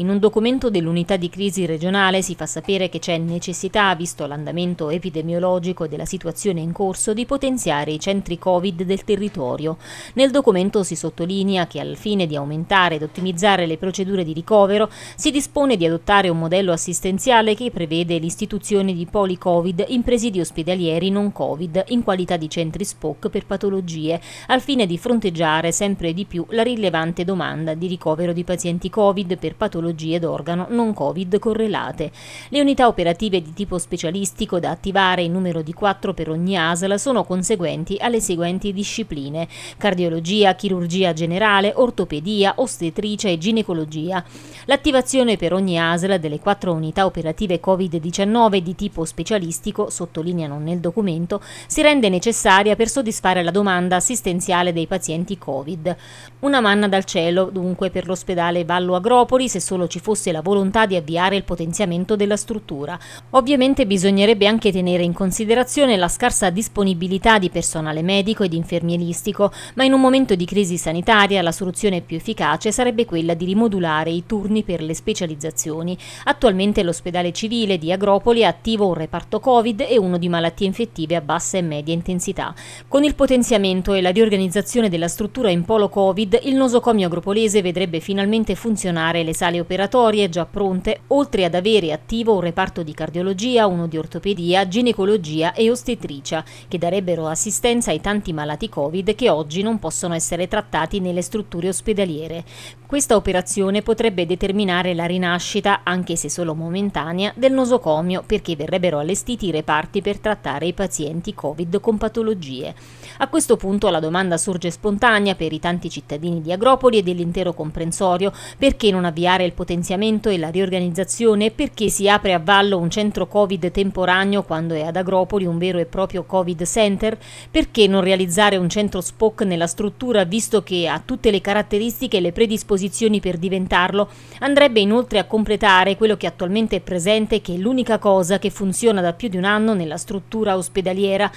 In un documento dell'unità di crisi regionale si fa sapere che c'è necessità, visto l'andamento epidemiologico della situazione in corso, di potenziare i centri Covid del territorio. Nel documento si sottolinea che al fine di aumentare ed ottimizzare le procedure di ricovero si dispone di adottare un modello assistenziale che prevede l'istituzione di poli Covid in presidi ospedalieri non Covid in qualità di centri SPOC per patologie, al fine di fronteggiare sempre di più la rilevante domanda di ricovero di pazienti Covid per patologie patologie d'organo non Covid correlate. Le unità operative di tipo specialistico da attivare in numero di 4 per ogni ASL sono conseguenti alle seguenti discipline: cardiologia, chirurgia generale, ortopedia, ostetricia e ginecologia. L'attivazione per ogni ASL delle 4 unità operative Covid-19 di tipo specialistico, sottolineano nel documento, si rende necessaria per soddisfare la domanda assistenziale dei pazienti Covid. Una manna dal cielo, dunque, per l'ospedale Vallo Agropoli, se solo solo ci fosse la volontà di avviare il potenziamento della struttura. Ovviamente bisognerebbe anche tenere in considerazione la scarsa disponibilità di personale medico ed infermieristico, ma in un momento di crisi sanitaria la soluzione più efficace sarebbe quella di rimodulare i turni per le specializzazioni. Attualmente l'ospedale civile di Agropoli ha attivo un reparto Covid e uno di malattie infettive a bassa e media intensità. Con il potenziamento e la riorganizzazione della struttura in polo Covid, il nosocomio agropolese vedrebbe finalmente funzionare le sale operative operatorie già pronte, oltre ad avere attivo un reparto di cardiologia, uno di ortopedia, ginecologia e ostetricia, che darebbero assistenza ai tanti malati Covid che oggi non possono essere trattati nelle strutture ospedaliere. Questa operazione potrebbe determinare la rinascita, anche se solo momentanea, del nosocomio perché verrebbero allestiti i reparti per trattare i pazienti Covid con patologie. A questo punto la domanda sorge spontanea per i tanti cittadini di Agropoli e dell'intero comprensorio perché non avviare il potenziamento e la riorganizzazione perché si apre a Vallo un centro Covid temporaneo quando è ad Agropoli un vero e proprio Covid Center? Perché non realizzare un centro SPOC nella struttura visto che ha tutte le caratteristiche e le predisposizioni per diventarlo? Andrebbe inoltre a completare quello che attualmente è presente che è l'unica cosa che funziona da più di un anno nella struttura ospedaliera.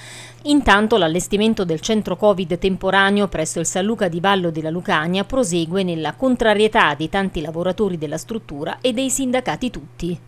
Intanto l'allestimento del centro Covid temporaneo presso il San Luca di Vallo della Lucania prosegue nella contrarietà di tanti lavoratori della della struttura e dei sindacati tutti.